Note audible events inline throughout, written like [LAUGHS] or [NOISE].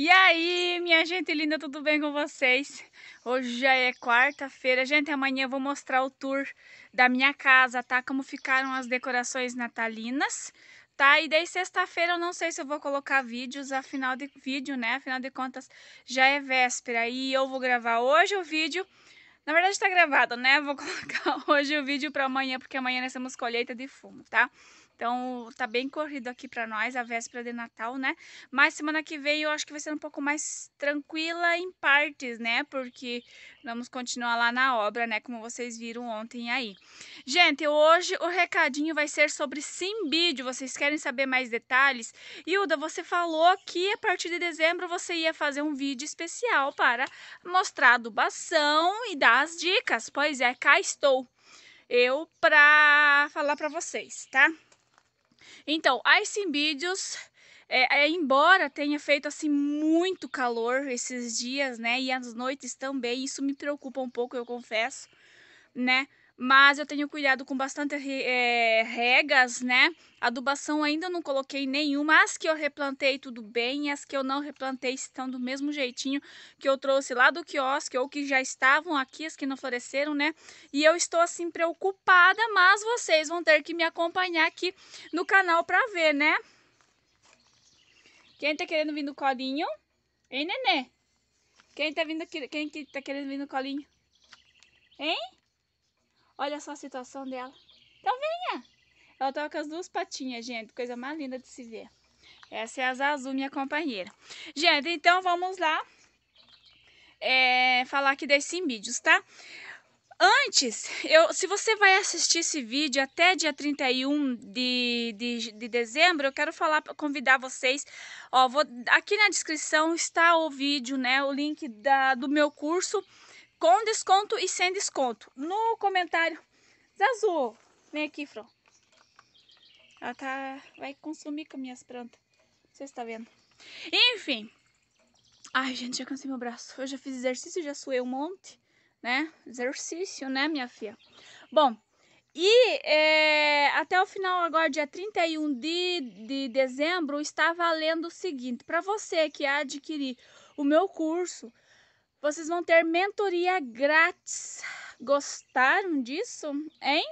E aí, minha gente linda, tudo bem com vocês? Hoje já é quarta-feira. Gente, amanhã eu vou mostrar o tour da minha casa, tá? Como ficaram as decorações natalinas, tá? E daí sexta-feira eu não sei se eu vou colocar vídeos, afinal de vídeo, né? Afinal de contas, já é véspera e eu vou gravar hoje o vídeo na verdade está gravado, né? Vou [LAUGHS] colocar hoje o vídeo para amanhã, porque amanhã nós temos colheita de fumo, tá? Então tá bem corrido aqui para nós, a véspera de Natal, né? Mas semana que vem eu acho que vai ser um pouco mais tranquila em partes, né? Porque vamos continuar lá na obra, né? Como vocês viram ontem aí. Gente, hoje o recadinho vai ser sobre Simbídio. Vocês querem saber mais detalhes? Hilda, você falou que a partir de dezembro você ia fazer um vídeo especial para mostrar a adubação e dar as dicas, pois é, cá estou eu para falar para vocês, tá? Então, as simbídeos, é, é, embora tenha feito assim muito calor esses dias, né? E as noites também, isso me preocupa um pouco, eu confesso, né? mas eu tenho cuidado com bastante é, regas, né? Adubação ainda não coloquei nenhuma, as que eu replantei tudo bem, as que eu não replantei estão do mesmo jeitinho que eu trouxe lá do quiosque, ou que já estavam aqui, as que não floresceram, né? E eu estou assim preocupada, mas vocês vão ter que me acompanhar aqui no canal para ver, né? Quem tá querendo vir no colinho? Hein, nenê? Quem tá vindo, quem tá querendo vir no colinho? Hein? Olha só a situação dela. Então venha! Ela toca as duas patinhas, gente. Coisa mais linda de se ver. Essa é a Zazu, minha companheira. Gente, então vamos lá é, falar aqui desse vídeo, tá? Antes, eu, se você vai assistir esse vídeo até dia 31 de, de, de dezembro, eu quero falar, convidar vocês, ó, vou, aqui na descrição está o vídeo, né, o link da, do meu curso, com desconto e sem desconto. No comentário, Zazu, vem aqui, Fro. Ela tá, vai consumir com minhas plantas. Você está vendo? Enfim. Ai, gente, já cansei meu braço. Eu já fiz exercício, já suei um monte, né? Exercício, né, minha filha? Bom, e é, até o final agora, dia 31 de, de dezembro, está valendo o seguinte. Para você que adquirir o meu curso vocês vão ter mentoria grátis. Gostaram disso? Hein?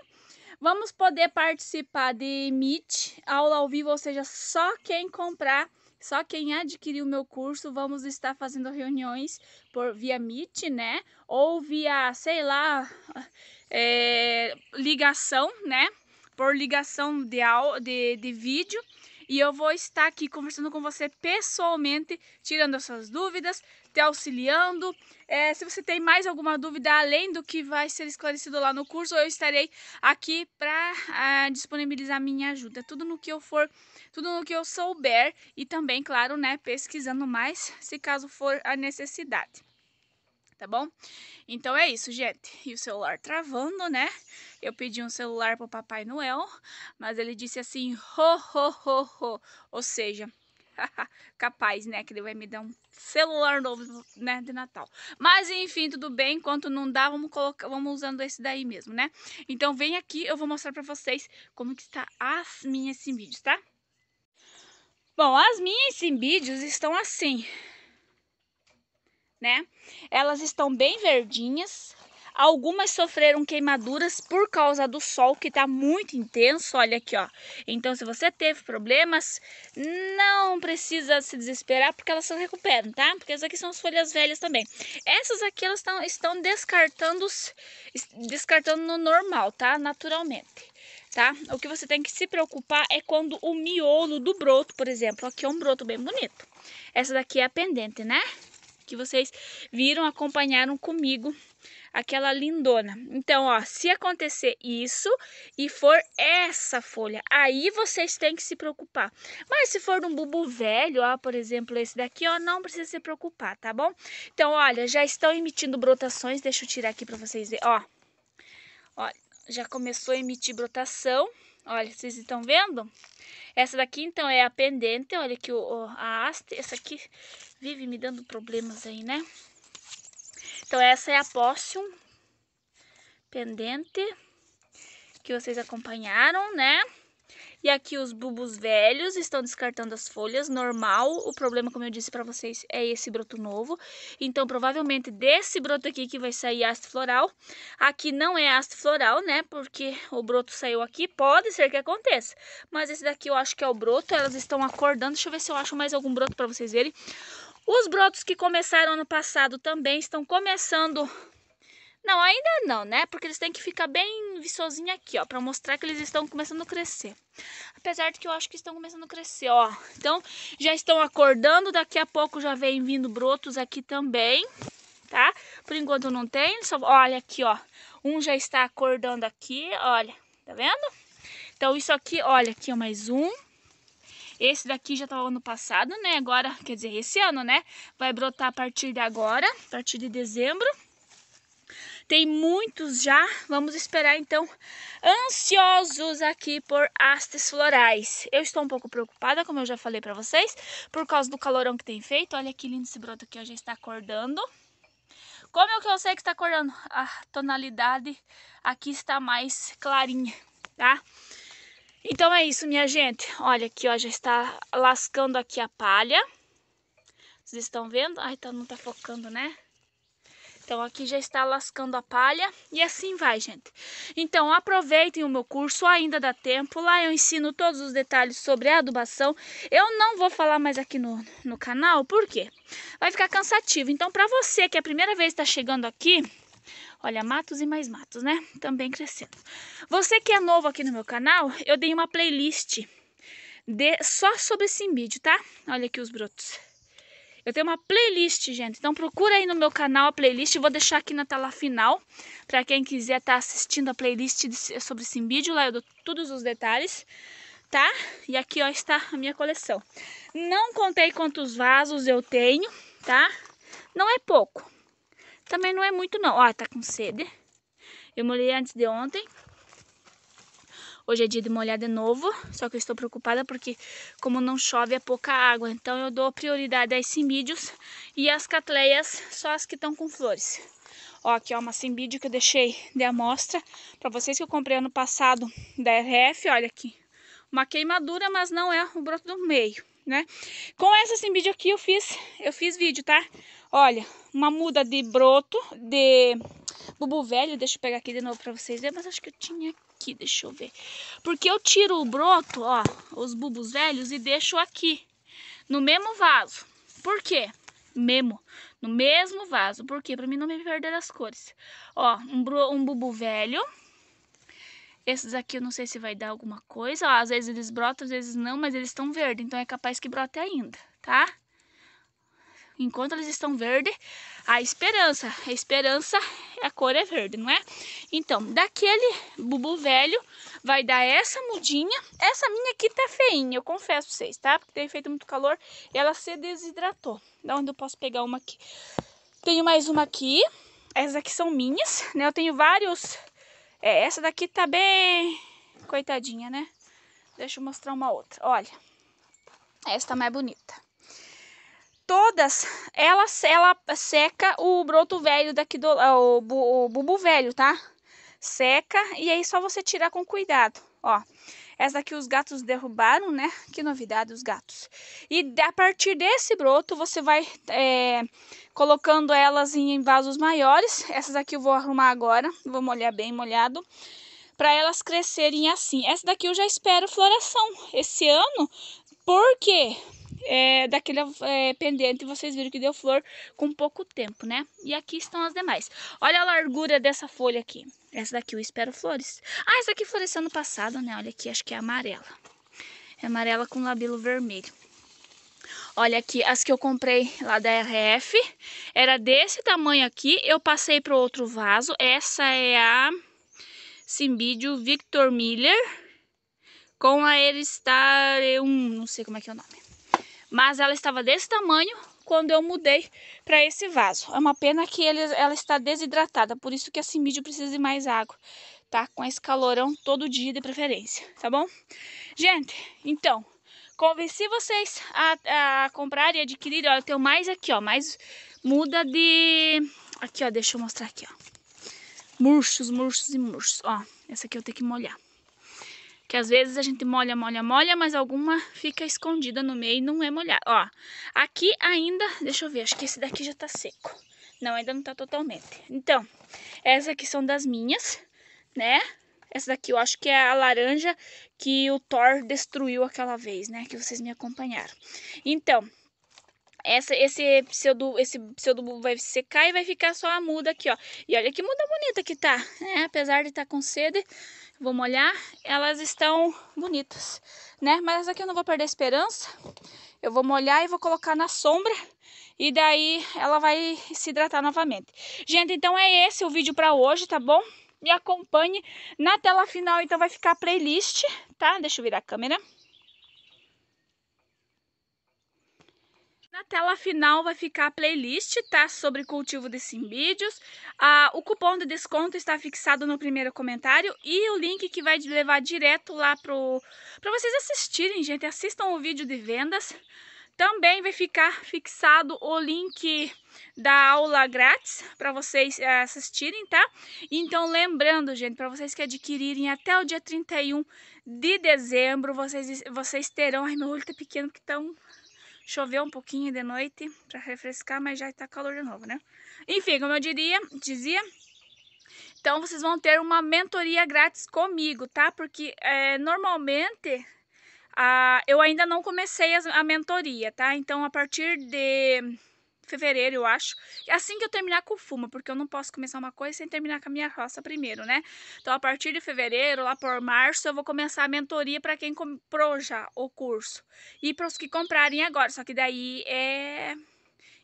Vamos poder participar de Meet, aula ao vivo, ou seja, só quem comprar, só quem adquirir o meu curso, vamos estar fazendo reuniões por via Meet, né? Ou via, sei lá, é, ligação, né? Por ligação de, de, de vídeo e eu vou estar aqui conversando com você pessoalmente, tirando as suas dúvidas, te auxiliando. É, se você tem mais alguma dúvida além do que vai ser esclarecido lá no curso, eu estarei aqui para ah, disponibilizar minha ajuda. Tudo no que eu for, tudo no que eu souber e também, claro, né, pesquisando mais, se caso for a necessidade tá bom? Então é isso, gente. E o celular travando, né? Eu pedi um celular pro Papai Noel, mas ele disse assim, ho, ho, ho, ho. Ou seja, [LAUGHS] Capaz, né? Que ele vai me dar um celular novo, né? De Natal. Mas enfim, tudo bem. Enquanto não dá, vamos colocar, vamos usando esse daí mesmo, né? Então vem aqui, eu vou mostrar pra vocês como que está as minhas simbídeos, tá? Bom, as minhas simbídeos estão assim, né? Elas estão bem verdinhas, Algumas sofreram queimaduras por causa do sol que está muito intenso, olha aqui, ó. Então, se você teve problemas, não precisa se desesperar porque elas se recuperam, tá? Porque essas aqui são as folhas velhas também. Essas aqui elas tão, estão descartando, descartando no normal, tá? Naturalmente. Tá? O que você tem que se preocupar é quando o miolo do broto, por exemplo, aqui é um broto bem bonito. Essa daqui é a pendente, né? Que vocês viram, acompanharam comigo aquela lindona. Então, ó, se acontecer isso e for essa folha, aí vocês têm que se preocupar. Mas se for um bubu velho, ó, por exemplo, esse daqui, ó, não precisa se preocupar, tá bom? Então, olha, já estão emitindo brotações, deixa eu tirar aqui para vocês verem, ó. Ó, já começou a emitir brotação. Olha, vocês estão vendo? Essa daqui, então, é a pendente. Olha que o, a haste. Essa aqui vive me dando problemas aí, né? Então essa é a posse pendente que vocês acompanharam, né? E aqui os bulbos velhos estão descartando as folhas, normal. O problema, como eu disse para vocês, é esse broto novo. Então, provavelmente desse broto aqui que vai sair haste floral. Aqui não é haste floral, né? Porque o broto saiu aqui, pode ser que aconteça. Mas esse daqui eu acho que é o broto, elas estão acordando. Deixa eu ver se eu acho mais algum broto para vocês verem. Os brotos que começaram no passado também estão começando... Não, ainda não, né? Porque eles têm que ficar bem viçosinho aqui, ó, pra mostrar que eles estão começando a crescer. Apesar de que eu acho que estão começando a crescer, ó. Então, já estão acordando, daqui a pouco já vem vindo brotos aqui também, tá? Por enquanto não tem, só... olha aqui, ó. Um já está acordando aqui, olha, tá vendo? Então, isso aqui, olha, aqui, ó, mais um esse daqui já tava ano passado, né? Agora, quer dizer, esse ano, né? Vai brotar a partir de agora, a partir de dezembro. Tem muitos já. Vamos esperar então, ansiosos aqui por hastes florais. Eu estou um pouco preocupada, como eu já falei para vocês, por causa do calorão que tem feito. Olha que lindo esse broto aqui, ó, já está acordando. Como é que eu sei que está acordando? A tonalidade aqui está mais clarinha, tá? Então é isso, minha gente. Olha aqui, ó, já está lascando aqui a palha. Vocês estão vendo? Ai, tá, não tá focando, né? Então aqui já está lascando a palha e assim vai, gente. Então aproveitem o meu curso, ainda dá tempo. Lá eu ensino todos os detalhes sobre a adubação. Eu não vou falar mais aqui no, no canal, por quê? Vai ficar cansativo. Então para você que é a primeira vez está chegando aqui, Olha, matos e mais matos, né? Também crescendo. Você que é novo aqui no meu canal, eu dei uma playlist de só sobre simbídio, tá? Olha aqui os brotos. Eu tenho uma playlist, gente. Então procura aí no meu canal a playlist. vou deixar aqui na tela final. Para quem quiser estar tá assistindo a playlist de, sobre simbídio. Lá eu dou todos os detalhes, tá? E aqui, ó, está a minha coleção. Não contei quantos vasos eu tenho, tá? Não é pouco. Também não é muito não. Ó, ah, tá com sede. Eu molhei antes de ontem. Hoje é dia de molhar de novo, só que eu estou preocupada porque como não chove é pouca água, então eu dou prioridade às simbídeos e às catleias, só as que estão com flores. Ó, aqui ó, uma simbídeo que eu deixei de amostra para vocês que eu comprei ano passado da RF, olha aqui. Uma queimadura, mas não é o broto do meio né? Com essa simbídeo aqui eu fiz, eu fiz vídeo, tá? Olha, uma muda de broto, de bubu velho, deixa eu pegar aqui de novo pra vocês verem, mas acho que eu tinha aqui, deixa eu ver. Porque eu tiro o broto, ó, os bubos velhos e deixo aqui, no mesmo vaso. Por quê? Mesmo, no mesmo vaso, porque para mim não me perder as cores. Ó, um, bro, um bubu velho, esses aqui eu não sei se vai dar alguma coisa. Ó, às vezes eles brotam, às vezes não, mas eles estão verdes. Então é capaz que brote ainda, tá? Enquanto eles estão verdes, a esperança. A esperança, a cor é verde, não é? Então, daquele bubu velho, vai dar essa mudinha. Essa minha aqui tá feinha, eu confesso pra vocês, tá? Porque tem feito muito calor e ela se desidratou. Da onde eu posso pegar uma aqui? Tenho mais uma aqui. Essas aqui são minhas, né? Eu tenho vários é, essa daqui tá bem... Coitadinha, né? Deixa eu mostrar uma outra. Olha. Essa tá mais bonita. Todas, ela, ela seca o broto velho daqui do... Ah, o, bu, o bubo velho, tá? Seca. E aí só você tirar com cuidado. Ó. Essa aqui os gatos derrubaram, né? Que novidade, os gatos. E a partir desse broto, você vai é, colocando elas em vasos maiores. Essas aqui eu vou arrumar agora, vou molhar bem molhado para elas crescerem assim. Essa daqui eu já espero floração esse ano, porque é, daquele é, pendente, vocês viram que deu flor com pouco tempo, né? E aqui estão as demais. Olha a largura dessa folha aqui. Essa daqui eu espero flores. Ah, essa aqui floresceu ano passado, né? Olha aqui, acho que é amarela. É amarela com labelo vermelho. Olha aqui, as que eu comprei lá da RF, era desse tamanho aqui, eu passei para outro vaso, essa é a Simbidio Victor Miller, com a Eristareum, não sei como é que é o nome mas ela estava desse tamanho quando eu mudei para esse vaso. É uma pena que ele, ela está desidratada, por isso que a simídio precisa de mais água, tá? Com esse calorão todo dia de preferência, tá bom? Gente, então, convenci vocês a, a comprar e adquirir. Olha, eu tenho mais aqui, ó, mais muda de... Aqui, ó, deixa eu mostrar aqui, ó. Murchos, murchos e murchos, ó. Essa aqui eu tenho que molhar. Que às vezes a gente molha, molha, molha, mas alguma fica escondida no meio e não é molhada. Ó, aqui ainda, deixa eu ver, acho que esse daqui já tá seco. Não, ainda não tá totalmente. Então, essas aqui são das minhas, né? Essa daqui eu acho que é a laranja que o Thor destruiu aquela vez, né? Que vocês me acompanharam. Então, essa, esse, pseudo, esse pseudo vai secar e vai ficar só a muda aqui, ó. E olha que muda bonita que tá, né? Apesar de estar tá com sede, vou molhar, elas estão bonitas, né? Mas aqui eu não vou perder esperança. Eu vou molhar e vou colocar na sombra e daí ela vai se hidratar novamente. Gente, então é esse o vídeo para hoje, tá bom? Me acompanhe na tela final, então vai ficar a playlist, tá? Deixa eu virar a câmera. Na tela final vai ficar a playlist, tá? Sobre cultivo de simbídeos. Ah, o cupom de desconto está fixado no primeiro comentário e o link que vai levar direto lá pro... para vocês assistirem, gente. Assistam o vídeo de vendas. Também vai ficar fixado o link da aula grátis para vocês eh, assistirem, tá? Então, lembrando, gente, para vocês que adquirirem até o dia 31 de dezembro, vocês, vocês terão... Ai, meu olho tá pequeno porque tão Choveu um pouquinho de noite para refrescar, mas já está calor de novo, né? Enfim, como eu diria, dizia, então vocês vão ter uma mentoria grátis comigo, tá? Porque é, normalmente a, eu ainda não comecei a, a mentoria, tá? Então a partir de fevereiro, eu acho. Assim que eu terminar com o fumo, porque eu não posso começar uma coisa sem terminar com a minha roça primeiro, né? Então, a partir de fevereiro, lá por março, eu vou começar a mentoria para quem comprou já o curso. E para os que comprarem agora, só que daí é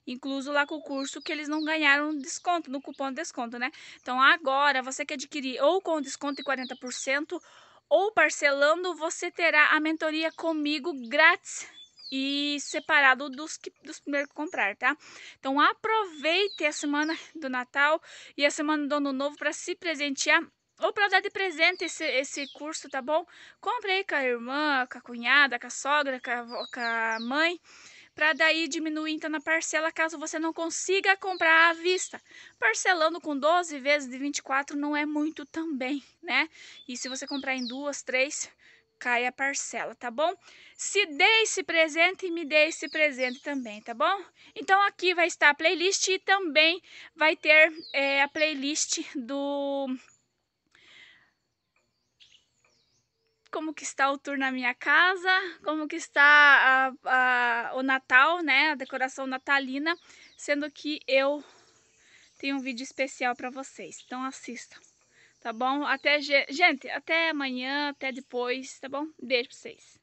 incluso lá com o curso que eles não ganharam desconto, no cupom de desconto, né? Então agora você que adquirir ou com desconto de 40% ou parcelando, você terá a mentoria comigo grátis e separado dos, que, dos primeiros que comprar, tá? Então aproveite a semana do Natal e a semana do Ano Novo para se presentear ou para dar de presente esse, esse curso, tá bom? Compre aí com a irmã, com a cunhada, com a sogra, com a, com a mãe para daí diminuir então na parcela caso você não consiga comprar à vista. Parcelando com 12 vezes de 24 não é muito também, né? E se você comprar em duas, três, cai a parcela, tá bom? Se dê esse presente e me dê esse presente também, tá bom? Então aqui vai estar a playlist e também vai ter é, a playlist do... Como que está o tour na minha casa, como que está a, a, o Natal, né? A decoração natalina, sendo que eu tenho um vídeo especial para vocês. Então assistam tá bom? Até, gente, até amanhã, até depois, tá bom? Beijo pra vocês.